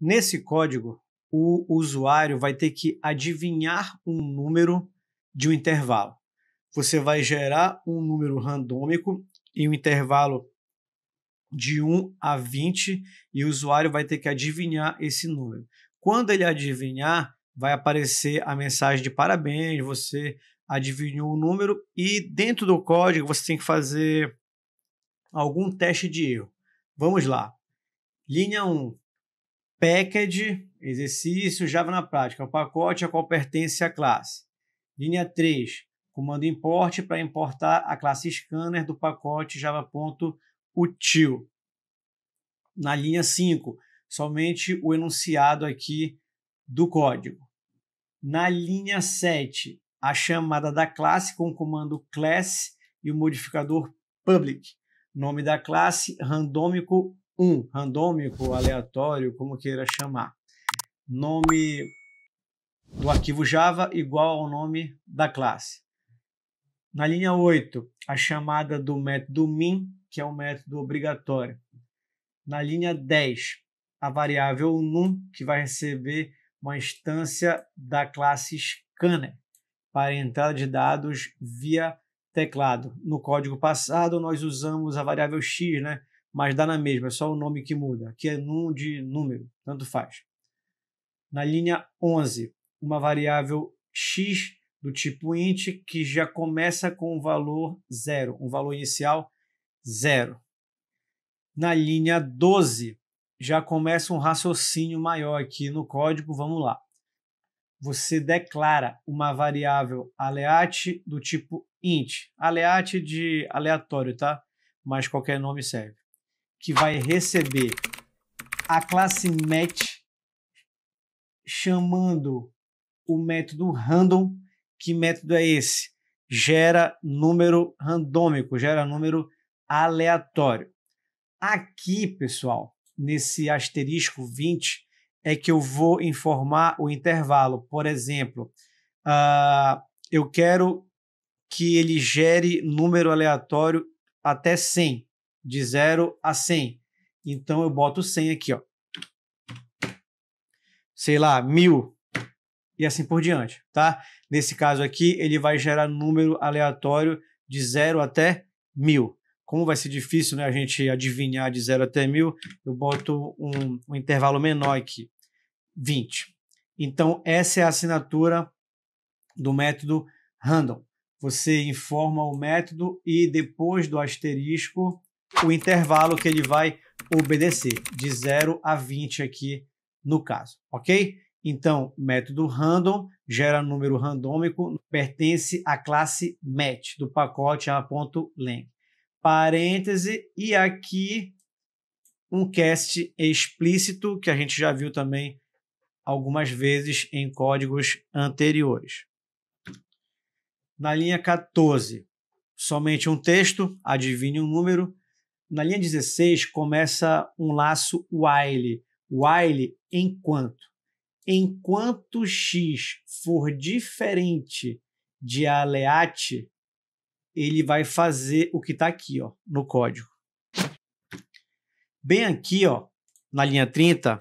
Nesse código, o usuário vai ter que adivinhar um número de um intervalo. Você vai gerar um número randômico em um intervalo de 1 a 20 e o usuário vai ter que adivinhar esse número. Quando ele adivinhar, vai aparecer a mensagem de parabéns, você adivinhou o número e dentro do código você tem que fazer algum teste de erro. Vamos lá. Linha 1, Package, exercício Java na prática, o pacote a é qual pertence a classe. Linha 3, comando import para importar a classe scanner do pacote java.util. Na linha 5, somente o enunciado aqui do código. Na linha 7, a chamada da classe com o comando class e o modificador public. Nome da classe randômico um, randômico, aleatório, como queira chamar. Nome do arquivo Java igual ao nome da classe. Na linha 8, a chamada do método min, que é um método obrigatório. Na linha 10, a variável num, que vai receber uma instância da classe scanner para entrada de dados via teclado. No código passado, nós usamos a variável x, né? mas dá na mesma, é só o nome que muda, Aqui é num de número, tanto faz. Na linha 11, uma variável x do tipo int que já começa com um valor zero, um valor inicial zero. Na linha 12, já começa um raciocínio maior aqui no código, vamos lá. Você declara uma variável aleat do tipo int, aleat de aleatório, tá? Mas qualquer nome serve que vai receber a classe match chamando o método random. Que método é esse? Gera número randômico, gera número aleatório. Aqui, pessoal, nesse asterisco 20, é que eu vou informar o intervalo. Por exemplo, uh, eu quero que ele gere número aleatório até 100 de 0 a 100. Então eu boto 100 aqui, ó. Sei lá, 1000 e assim por diante, tá? Nesse caso aqui, ele vai gerar número aleatório de 0 até 1000. Como vai ser difícil né, a gente adivinhar de 0 até 1000, eu boto um, um intervalo menor aqui, 20. Então, essa é a assinatura do método random. Você informa o método e depois do asterisco o intervalo que ele vai obedecer, de 0 a 20 aqui no caso, ok? Então, método random gera número randômico, pertence à classe match do pacote a.lang. Parêntese e aqui um cast explícito que a gente já viu também algumas vezes em códigos anteriores. Na linha 14, somente um texto, adivinhe um número, na linha 16 começa um laço while. While enquanto. Enquanto x for diferente de aleate, ele vai fazer o que está aqui ó, no código. Bem aqui, ó, na linha 30,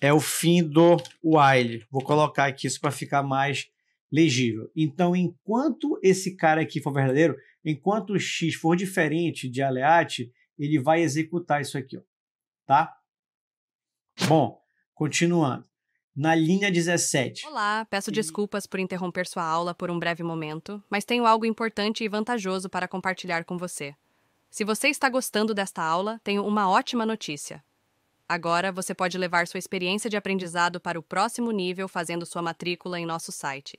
é o fim do while. Vou colocar aqui isso para ficar mais legível. Então, enquanto esse cara aqui for verdadeiro, Enquanto o x for diferente de aleate, ele vai executar isso aqui, ó, tá? Bom, continuando. Na linha 17. Olá, peço e... desculpas por interromper sua aula por um breve momento, mas tenho algo importante e vantajoso para compartilhar com você. Se você está gostando desta aula, tenho uma ótima notícia. Agora você pode levar sua experiência de aprendizado para o próximo nível fazendo sua matrícula em nosso site.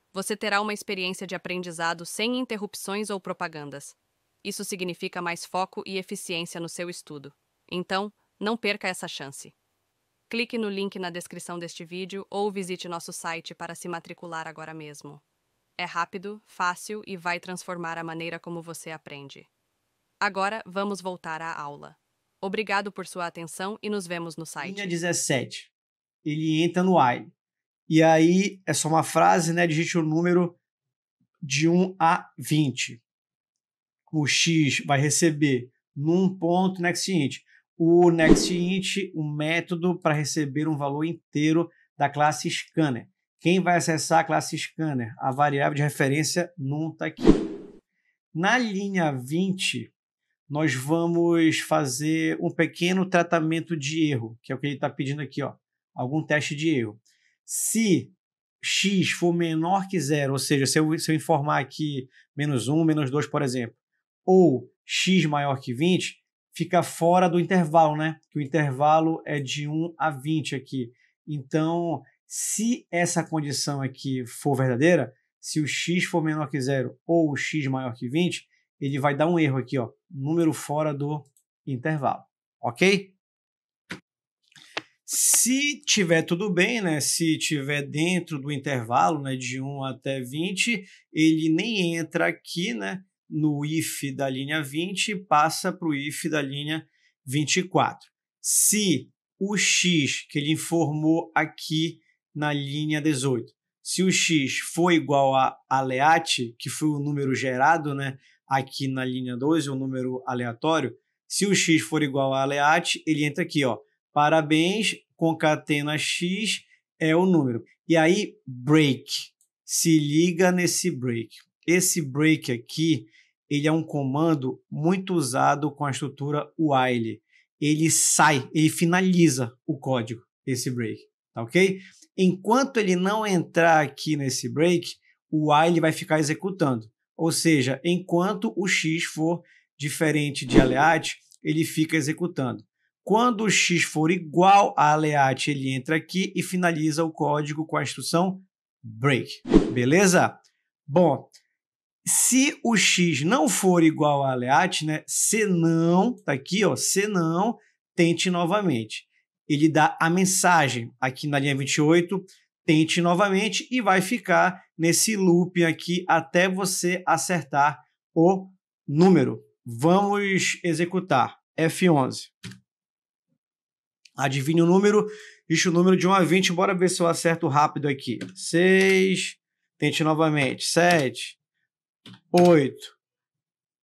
você terá uma experiência de aprendizado sem interrupções ou propagandas. Isso significa mais foco e eficiência no seu estudo. Então, não perca essa chance. Clique no link na descrição deste vídeo ou visite nosso site para se matricular agora mesmo. É rápido, fácil e vai transformar a maneira como você aprende. Agora, vamos voltar à aula. Obrigado por sua atenção e nos vemos no site. Linha 17. Ele entra no AI. E aí é só uma frase, né? Digite o um número de 1 a 20. O X vai receber num ponto NextInt. O NextInt, o método para receber um valor inteiro da classe Scanner. Quem vai acessar a classe Scanner? A variável de referência num está aqui. Na linha 20, nós vamos fazer um pequeno tratamento de erro, que é o que ele está pedindo aqui, ó, algum teste de erro se x for menor que zero, ou seja, se eu, se eu informar aqui menos 1, menos 2, por exemplo, ou x maior que 20, fica fora do intervalo, né? Que o intervalo é de 1 a 20 aqui. Então, se essa condição aqui for verdadeira, se o x for menor que zero ou o x maior que 20, ele vai dar um erro aqui, ó, número fora do intervalo, ok? Se tiver tudo bem, né? Se tiver dentro do intervalo, né, de 1 até 20, ele nem entra aqui, né, no if da linha 20 e passa para o if da linha 24. Se o x que ele informou aqui na linha 18, se o x for igual a aleate, que foi o número gerado, né, aqui na linha 12, o número aleatório, se o x for igual a aleate, ele entra aqui, ó Parabéns, concatena X é o número. E aí, break. Se liga nesse break. Esse break aqui, ele é um comando muito usado com a estrutura while. Ele sai, ele finaliza o código, esse break, tá ok? Enquanto ele não entrar aqui nesse break, o while vai ficar executando. Ou seja, enquanto o x for diferente de aliat, ele fica executando. Quando o x for igual a aleate, ele entra aqui e finaliza o código com a instrução break, beleza? Bom, se o x não for igual a aleate, né, se não, tá aqui, ó, se não, tente novamente. Ele dá a mensagem aqui na linha 28, tente novamente e vai ficar nesse loop aqui até você acertar o número. Vamos executar F11. Adivinha o número. Deixa o número de 1 a 20. Bora ver se eu acerto rápido aqui. 6. Tente novamente. 7. 8.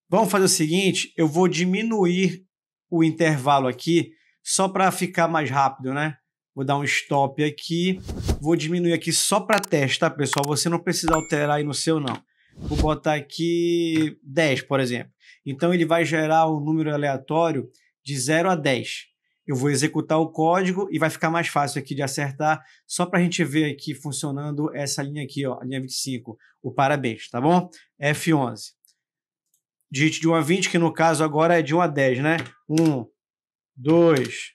Vamos fazer o seguinte: eu vou diminuir o intervalo aqui só para ficar mais rápido, né? Vou dar um stop aqui. Vou diminuir aqui só para teste, tá, pessoal? Você não precisa alterar aí no seu, não. Vou botar aqui 10, por exemplo. Então ele vai gerar um número aleatório de 0 a 10 eu vou executar o código e vai ficar mais fácil aqui de acertar, só para a gente ver aqui funcionando essa linha aqui, ó, a linha 25, o parabéns, tá bom? F11. Digite de 1 a 20, que no caso agora é de 1 a 10, né? 1, 2,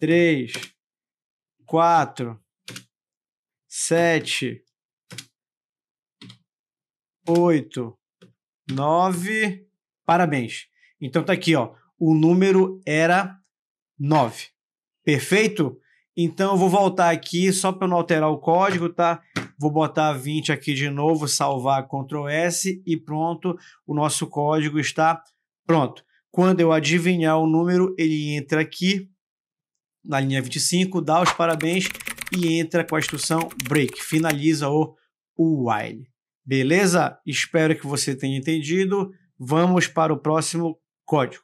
3, 4, 7, 8, 9, parabéns. Então tá aqui, ó, o número era 9. Perfeito? Então eu vou voltar aqui só para não alterar o código, tá? Vou botar 20 aqui de novo, salvar Ctrl S e pronto, o nosso código está pronto. Quando eu adivinhar o número, ele entra aqui na linha 25, dá os parabéns e entra com a instrução break, finaliza o while. Beleza? Espero que você tenha entendido. Vamos para o próximo código.